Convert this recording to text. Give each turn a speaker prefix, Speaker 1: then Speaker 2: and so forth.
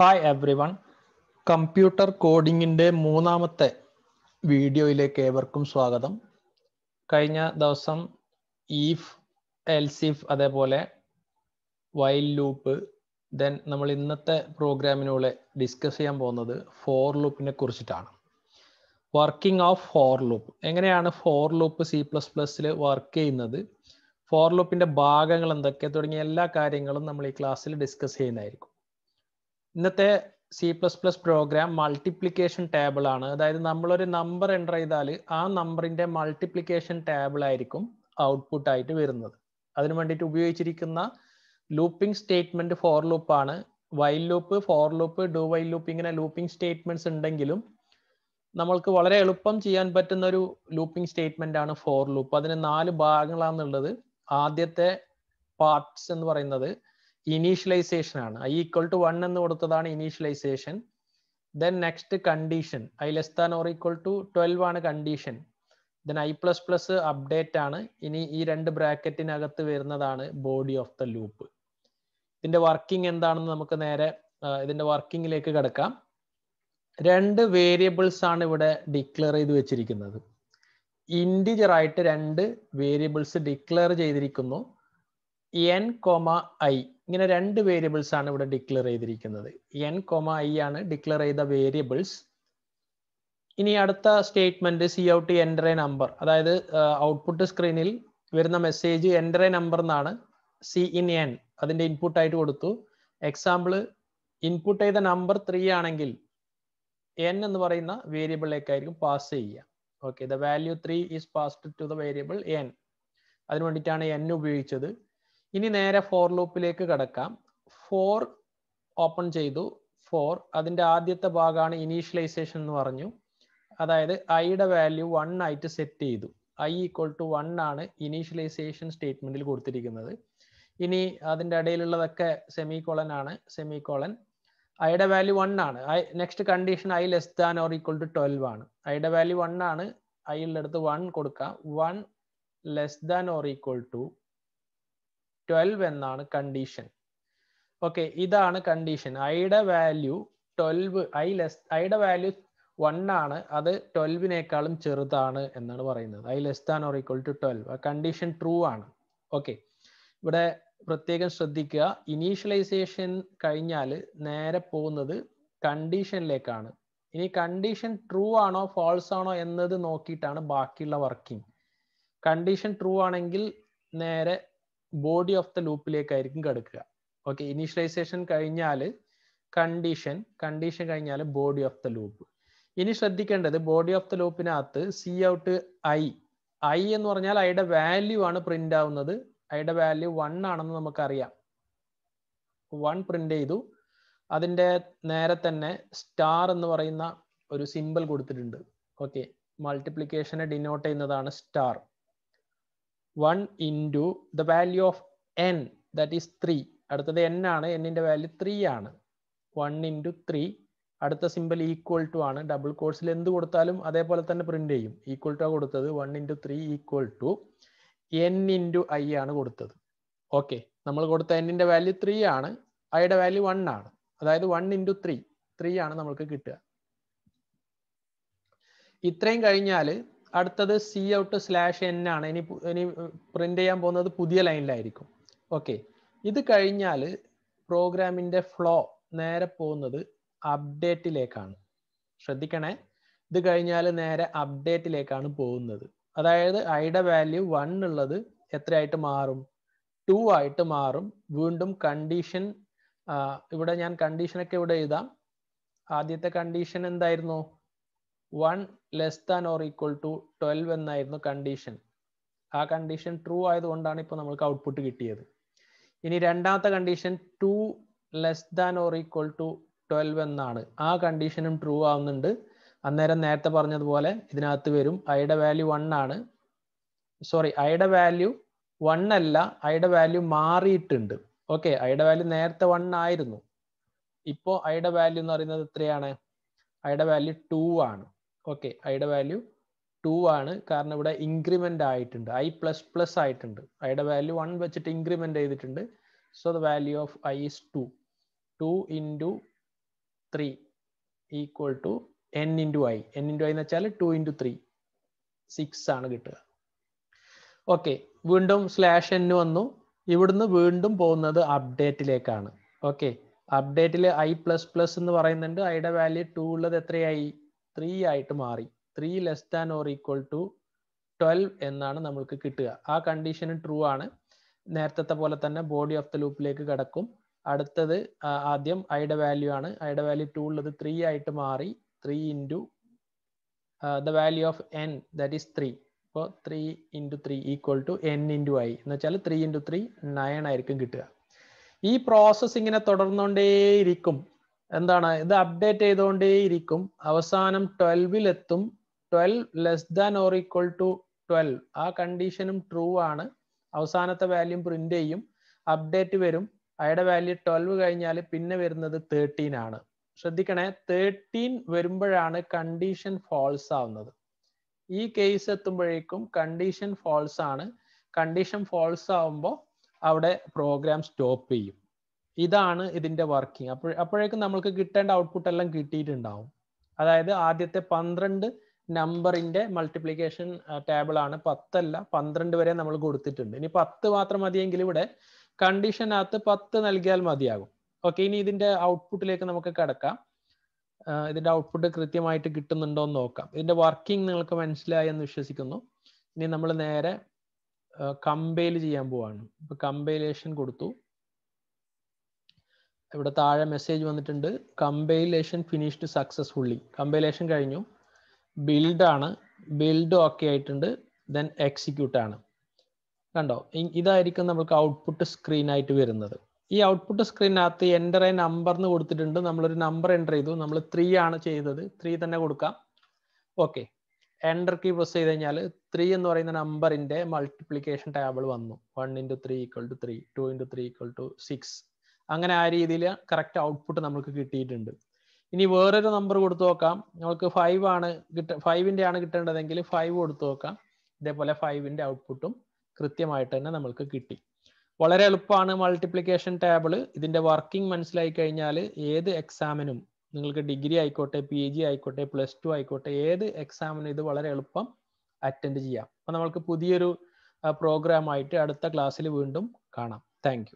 Speaker 1: hi everyone computer കോഡിങ്ങിൻ്റെ മൂന്നാമത്തെ വീഡിയോയിലേക്ക് ഏവർക്കും സ്വാഗതം കഴിഞ്ഞ ദിവസം ഈഫ് എൽസിഫ് അതേപോലെ വൈൽ ലൂപ്പ് ദെൻ നമ്മൾ ഇന്നത്തെ പ്രോഗ്രാമിനൂടെ ഡിസ്കസ് ചെയ്യാൻ പോകുന്നത് ഫോർ ലൂപ്പിനെ കുറിച്ചിട്ടാണ് വർക്കിംഗ് ഓഫ് ഫോർ ലൂപ്പ് എങ്ങനെയാണ് ഫോർ ലൂപ്പ് സി പ്ലസ് പ്ലസ്സിൽ വർക്ക് ചെയ്യുന്നത് ഫോർ ലൂപ്പിൻ്റെ ഭാഗങ്ങൾ എന്തൊക്കെ തുടങ്ങിയ എല്ലാ കാര്യങ്ങളും നമ്മൾ ഈ ക്ലാസ്സിൽ ഡിസ്കസ് ചെയ്യുന്നതായിരിക്കും ഇന്നത്തെ C plus plus program multiplication table ആണ് അതായത് നമ്മളൊരു നമ്പർ എൻ്റർ ചെയ്താൽ ആ നമ്പറിൻ്റെ മൾട്ടിപ്ലിക്കേഷൻ ടേബിൾ ആയിരിക്കും ഔട്ട്പുട്ട് ആയിട്ട് വരുന്നത് അതിന് വേണ്ടിയിട്ട് ഉപയോഗിച്ചിരിക്കുന്ന ലൂപ്പിംഗ് സ്റ്റേറ്റ്മെന്റ് ഫോർ ലൂപ്പാണ് while loop for loop do while loop ഇങ്ങനെ ലൂപ്പിംഗ് സ്റ്റേറ്റ്മെന്റ്സ് ഉണ്ടെങ്കിലും നമ്മൾക്ക് വളരെ എളുപ്പം ചെയ്യാൻ പറ്റുന്ന ഒരു ലൂപ്പിംഗ് സ്റ്റേറ്റ്മെന്റ് ആണ് ഫോർ ലൂപ്പ് അതിന് നാല് ഭാഗങ്ങളാണെന്നുള്ളത് ആദ്യത്തെ പാർട്സ് എന്ന് പറയുന്നത് ഇനീഷ്യലൈസേഷൻ ആണ് ഐ ഈക്വൽ ടു വൺ എന്ന് കൊടുത്തതാണ് initialization then next condition i less than or equal to twelve ആണ് condition then i plus plus update ആണ് ഇനി ഈ രണ്ട് ബ്രാക്കറ്റിനകത്ത് വരുന്നതാണ് ബോഡി ഓഫ് ദ ലൂപ്പ് ഇതിന്റെ വർക്കിംഗ് എന്താണെന്ന് നമുക്ക് നേരെ ഇതിന്റെ വർക്കിംഗിലേക്ക് കിടക്കാം രണ്ട് വേരിയബിൾസ് ആണ് ഇവിടെ ഡിക്ലെയർ ചെയ്ത് വെച്ചിരിക്കുന്നത് ഇൻഡിജർ ആയിട്ട് രണ്ട് വേരിയബിൾസ് ഡിക്ലെയർ ചെയ്തിരിക്കുന്നു എൻ കോമ ഐ ഇങ്ങനെ രണ്ട് വേരിയബിൾസ് ആണ് ഇവിടെ ഡിക്ലെയർ ചെയ്തിരിക്കുന്നത് എൻ കൊമ ഐ ആണ് ഡിക്ലെയർ ചെയ്ത വേരിയബിൾസ് ഇനി അടുത്ത statement C out enter number അതായത് ഔട്ട്പുട്ട് സ്ക്രീനിൽ വരുന്ന മെസ്സേജ് എൻ്റർ നമ്പർ എന്നാണ് സി ഇൻ എൻ അതിന്റെ ഇൻപുട്ട് ആയിട്ട് കൊടുത്തു എക്സാമ്പിൾ ഇൻപുട്ട് ചെയ്ത നമ്പർ ത്രീ ആണെങ്കിൽ എൻ എന്ന് പറയുന്ന വേരിയബിളിലേക്കായിരിക്കും പാസ് ചെയ്യുക okay the value three is passed to the variable n അതിനു വേണ്ടിയിട്ടാണ് എൻ ഉപയോഗിച്ചത് ഇനി നേരെ ഫോർ ലൂപ്പിലേക്ക് കടക്കാം ഫോർ ഓപ്പൺ ചെയ്തു ഫോർ അതിൻ്റെ ആദ്യത്തെ ഭാഗമാണ് ഇനീഷ്യലൈസേഷൻ എന്ന് പറഞ്ഞു അതായത് ഐയുടെ വാല്യൂ വൺ ആയിട്ട് സെറ്റ് ചെയ്തു ഐ ഈക്വൽ ടു വൺ ആണ് ഇനീഷ്യലൈസേഷൻ സ്റ്റേറ്റ്മെന്റിൽ കൊടുത്തിരിക്കുന്നത് ഇനി അതിൻ്റെ ഇടയിലുള്ളതൊക്കെ സെമി കോളൻ ആണ് സെമി കോളൻ ഐയുടെ വാല്യൂ വൺ ആണ് i next condition i less than or equal to twelve ആണ് ഐയുടെ വാല്യൂ വൺ ആണ് ഐ ഉള്ളിടത്ത് വൺ കൊടുക്കാം one less than or equal to twelve എന്നാണ് കണ്ടീഷൻ ഓക്കെ ഇതാണ് കണ്ടീഷൻ ഐയുടെ വാല്യൂ ട്വൽവ് ഐ ലെസ് ഐയുടെ വാല്യൂ വൺ ആണ് അത് ട്വൽവിനേക്കാളും ചെറുതാണ് എന്നാണ് പറയുന്നത് i less than or equal to twelve ആ കണ്ടീഷൻ ട്രൂ ആണ് ഓക്കെ ഇവിടെ പ്രത്യേകം ശ്രദ്ധിക്കുക ഇനീഷ്യലൈസേഷൻ കഴിഞ്ഞാൽ നേരെ പോകുന്നത് കണ്ടീഷനിലേക്കാണ് ഇനി കണ്ടീഷൻ ട്രൂ ആണോ ഫോൾസ് ആണോ എന്നത് നോക്കിയിട്ടാണ് ബാക്കിയുള്ള വർക്കിംഗ് കണ്ടീഷൻ ട്രൂ ആണെങ്കിൽ നേരെ ബോഡി ഓഫ് ദ ലൂപ്പിലേക്കായിരിക്കും കിടക്കുക ഓക്കെ ഇനീഷ്യലൈസേഷൻ കഴിഞ്ഞാൽ കണ്ടീഷൻ കണ്ടീഷൻ കഴിഞ്ഞാൽ ബോഡി ഓഫ് ദ ലൂപ്പ് ഇനി ശ്രദ്ധിക്കേണ്ടത് ബോഡി ഓഫ് ദ ലൂപ്പിനകത്ത് സി ഔട്ട് ഐ ഐ എന്ന് പറഞ്ഞാൽ ഐയുടെ വാല്യൂ ആണ് പ്രിന്റ് ആവുന്നത് ഐയുടെ വാല്യൂ വൺ ആണെന്ന് നമുക്കറിയാം വൺ പ്രിന്റ് ചെയ്തു അതിൻ്റെ നേരെ തന്നെ സ്റ്റാർ എന്ന് പറയുന്ന ഒരു സിമ്പിൾ കൊടുത്തിട്ടുണ്ട് ഓക്കെ മൾട്ടിപ്ലിക്കേഷനെ ഡിനോട്ട് ചെയ്യുന്നതാണ് star one into the value of n that is three അടുത്തത് എൻ ആണ് എന്നിൻ്റെ വാല്യൂ ത്രീ ആണ് വൺ ഇൻറ്റു ത്രീ അടുത്ത സിമ്പൽ ഈക്വൽ ടു ആണ് ഡബിൾ കോഴ്സിൽ എന്ത് കൊടുത്താലും അതേപോലെ തന്നെ പ്രിന്റ് ചെയ്യും ഈക്വൽ ടു കൊടുത്തത് one into three equal to n into i ആണ് കൊടുത്തത് ഓക്കെ നമ്മൾ കൊടുത്ത എന്നിൻ്റെ വാല്യൂ ത്രീ ആണ് ഐയുടെ വാല്യൂ വൺ ആണ് അതായത് വൺ ഇൻറ്റു ത്രീ ത്രീ ആണ് നമ്മൾക്ക് കിട്ടുക ഇത്രയും കഴിഞ്ഞാൽ അടുത്തത് സി ഔട്ട് സ്ലാഷ് എൻ ആണ് ഇനി ഇനി പ്രിന്റ് ചെയ്യാൻ പോകുന്നത് പുതിയ ലൈനിലായിരിക്കും ഓക്കെ ഇത് കഴിഞ്ഞാൽ പ്രോഗ്രാമിൻ്റെ ഫ്ലോ നേരെ പോകുന്നത് അപ്ഡേറ്റിലേക്കാണ് ശ്രദ്ധിക്കണേ ഇത് കഴിഞ്ഞാൽ നേരെ അപ്ഡേറ്റിലേക്കാണ് പോകുന്നത് അതായത് ഐയുടെ വാല്യൂ വൺ ഉള്ളത് എത്രയായിട്ട് മാറും ടു ആയിട്ട് മാറും വീണ്ടും കണ്ടീഷൻ ഇവിടെ ഞാൻ കണ്ടീഷനൊക്കെ ഇവിടെ എഴുതാം ആദ്യത്തെ കണ്ടീഷൻ എന്തായിരുന്നു one less than or equal to twelve എന്നായിരുന്നു കണ്ടീഷൻ ആ കണ്ടീഷൻ ട്രൂ ആയതുകൊണ്ടാണ് ഇപ്പോൾ നമ്മൾക്ക് ഔട്ട്പുട്ട് കിട്ടിയത് ഇനി രണ്ടാമത്തെ condition two less than or equal to twelve എന്നാണ് ആ കണ്ടീഷനും ട്രൂ ആവുന്നുണ്ട് അന്നേരം നേരത്തെ പറഞ്ഞതുപോലെ ഇതിനകത്ത് വരും ഐയുടെ വാല്യൂ വൺ ആണ് സോറി ഐയുടെ വാല്യൂ വൺ അല്ല ഐയുടെ വാല്യൂ മാറിയിട്ടുണ്ട് ഓക്കെ ഐയുടെ വാല്യൂ നേരത്തെ വൺ ആയിരുന്നു ഇപ്പോൾ ഐയുടെ വാല്യൂ എന്ന് പറയുന്നത് എത്രയാണ് ഐയുടെ വാല്യൂ ടു ആണ് ഓക്കെ ഐയുടെ വാല്യൂ ടു ആണ് കാരണം ഇവിടെ ഇൻക്രിമെന്റ് ആയിട്ടുണ്ട് ഐ പ്ലസ് പ്ലസ് ആയിട്ടുണ്ട് ഐയുടെ വാല്യൂ വൺ വെച്ചിട്ട് ഇൻക്രിമെന്റ് ചെയ്തിട്ടുണ്ട് so the value of i is two two into three equal to n into i n into i എന്ന് വെച്ചാൽ ടു ഇൻറ്റു ത്രീ സിക്സ് ആണ് കിട്ടുക ഓക്കെ വീണ്ടും സ്ലാഷ് എൻ വന്നു ഇവിടുന്ന് വീണ്ടും പോകുന്നത് അപ്ഡേറ്റിലേക്കാണ് ഓക്കെ അപ്ഡേറ്റിൽ ഐ പ്ലസ് പ്ലസ് എന്ന് പറയുന്നുണ്ട് ഐയുടെ വാല്യൂ ടു ഉള്ളത് എത്രയായി ത്രീ ആയിട്ട് മാറി three less than or equal to twelve എന്നാണ് നമ്മൾക്ക് കിട്ടുക ആ കണ്ടീഷൻ ട്രൂ ആണ് നേരത്തെ പോലെ തന്നെ ബോഡി ഓഫ് ദ ലൂപ്പിലേക്ക് കിടക്കും അടുത്തത് ആദ്യം ഐയുടെ വാല്യൂ ആണ് ഐയുടെ വാല്യൂ ടു ഉള്ളത് ത്രീ ആയിട്ട് മാറി three into the value of n that is three അപ്പോൾ three into three equal to n into i എന്ന് വെച്ചാൽ ത്രീ ഇൻറ്റു ത്രീ നയൻ ആയിരിക്കും കിട്ടുക ഈ പ്രോസസ്സ് ഇങ്ങനെ തുടർന്നുകൊണ്ടേയിരിക്കും എന്താണ് ഇത് അപ്ഡേറ്റ് ചെയ്തുകൊണ്ടേയിരിക്കും അവസാനം ട്വൽവിൽ എത്തും twelve less than or equal to twelve ആ കണ്ടീഷനും ട്രൂ ആണ് അവസാനത്തെ വാല്യൂ പ്രിന്റ് ചെയ്യും അപ്ഡേറ്റ് വരും അയാളുടെ വാല്യൂ ട്വൽവ് കഴിഞ്ഞാൽ പിന്നെ വരുന്നത് തേർട്ടീൻ ആണ് ശ്രദ്ധിക്കണേ തേർട്ടീൻ വരുമ്പോഴാണ് കണ്ടീഷൻ ഫോൾസ് ആവുന്നത് ഈ കേസ് എത്തുമ്പോഴേക്കും കണ്ടീഷൻ ഫോൾസ് ആണ് കണ്ടീഷൻ ഫോൾസ് ആവുമ്പോൾ അവിടെ പ്രോഗ്രാം സ്റ്റോപ്പ് ചെയ്യും ഇതാണ് ഇതിന്റെ വർക്കിംഗ് അപ്പോഴ അപ്പോഴേക്കും നമുക്ക് കിട്ടേണ്ട ഔട്ട്പുട്ട് എല്ലാം കിട്ടിയിട്ടുണ്ടാവും അതായത് ആദ്യത്തെ പന്ത്രണ്ട് നമ്പറിന്റെ മൾട്ടിപ്ലിക്കേഷൻ ടേബിൾ ആണ് പത്തല്ല പന്ത്രണ്ട് വരെ നമ്മൾ കൊടുത്തിട്ടുണ്ട് ഇനി പത്ത് മാത്രം മതിയെങ്കിൽ ഇവിടെ കണ്ടീഷനകത്ത് പത്ത് നൽകിയാൽ മതിയാകും ഓക്കെ ഇനി ഇതിന്റെ ഔട്ട്പുട്ടിലേക്ക് നമുക്ക് കിടക്കാം ഇതിന്റെ ഔട്ട്പുട്ട് കൃത്യമായിട്ട് കിട്ടുന്നുണ്ടോ എന്ന് നോക്കാം ഇതിന്റെ വർക്കിംഗ് നിങ്ങൾക്ക് മനസ്സിലായി എന്ന് വിശ്വസിക്കുന്നു ഇനി നമ്മൾ നേരെ കമ്പയിൽ ചെയ്യാൻ പോവാണ് ഇപ്പൊ കമ്പൈലേഷൻ കൊടുത്തു ഇവിടെ താഴെ മെസ്സേജ് വന്നിട്ടുണ്ട് കമ്പൈലേഷൻ ഫിനിഷ്ഡ് സക്സസ്ഫുള്ളി കമ്പൈലേഷൻ കഴിഞ്ഞു ബിൽഡ് ആണ് ബിൽഡ് ഓക്കെ ആയിട്ടുണ്ട് ദെൻ എക്സിക്യൂട്ട് ആണ് കണ്ടോ ഇതായിരിക്കും നമുക്ക് ഔട്ട്പുട്ട് സ്ക്രീൻ ആയിട്ട് വരുന്നത് ഈ ഔട്ട്പുട്ട് സ്ക്രീനകത്ത് എൻ്റർ ആയ നമ്പർ എന്ന് കൊടുത്തിട്ടുണ്ട് നമ്മളൊരു നമ്പർ എൻ്റർ ചെയ്തു നമ്മൾ ത്രീ ആണ് ചെയ്തത് ത്രീ തന്നെ കൊടുക്കാം ഓക്കെ എൻ്റർ കീ പ്രസ് ചെയ്ത് കഴിഞ്ഞാൽ ത്രീ എന്ന് പറയുന്ന നമ്പറിൻ്റെ മൾട്ടിപ്ലിക്കേഷൻ ടേബിൾ വന്നു one into three equal to three two into three equal to six അങ്ങനെ ആ രീതിയിൽ കറക്റ്റ് ഔട്ട്പുട്ട് നമുക്ക് കിട്ടിയിട്ടുണ്ട് ഇനി വേറൊരു നമ്പർ കൊടുത്തു നോക്കാം നമുക്ക് ഫൈവ് ആണ് കിട്ട ഫൈവിൻ്റെ ആണ് കിട്ടേണ്ടതെങ്കിൽ ഫൈവ് കൊടുത്തു നോക്കാം ഇതേപോലെ ഫൈവിൻ്റെ ഔട്ട്പുട്ടും കൃത്യമായിട്ട് തന്നെ നമുക്ക് കിട്ടി വളരെ എളുപ്പമാണ് മൾട്ടിപ്ലിക്കേഷൻ ടേബിൾ ഇതിൻ്റെ വർക്കിംഗ് മനസ്സിലായി കഴിഞ്ഞാൽ ഏത് എക്സാമിനും നിങ്ങൾക്ക് ഡിഗ്രി ആയിക്കോട്ടെ പി ജി ആയിക്കോട്ടെ പ്ലസ് ടു ആയിക്കോട്ടെ ഏത് എക്സാമിനും ഇത് വളരെ എളുപ്പം അറ്റൻഡ് ചെയ്യാം അപ്പം നമ്മൾക്ക് പുതിയൊരു പ്രോഗ്രാമായിട്ട് അടുത്ത ക്ലാസ്സിൽ വീണ്ടും കാണാം താങ്ക്